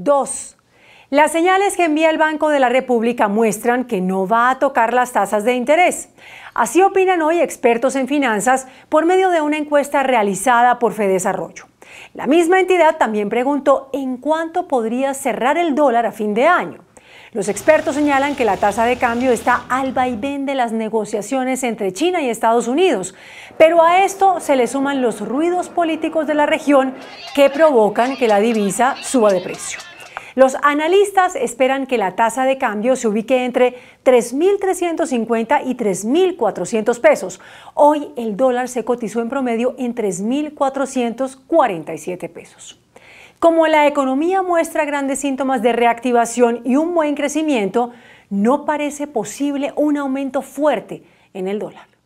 Dos, las señales que envía el Banco de la República muestran que no va a tocar las tasas de interés. Así opinan hoy expertos en finanzas por medio de una encuesta realizada por Fedesarrollo. La misma entidad también preguntó en cuánto podría cerrar el dólar a fin de año. Los expertos señalan que la tasa de cambio está al vaivén de las negociaciones entre China y Estados Unidos, pero a esto se le suman los ruidos políticos de la región que provocan que la divisa suba de precio. Los analistas esperan que la tasa de cambio se ubique entre 3.350 y 3.400 pesos. Hoy el dólar se cotizó en promedio en 3.447 pesos. Como la economía muestra grandes síntomas de reactivación y un buen crecimiento, no parece posible un aumento fuerte en el dólar.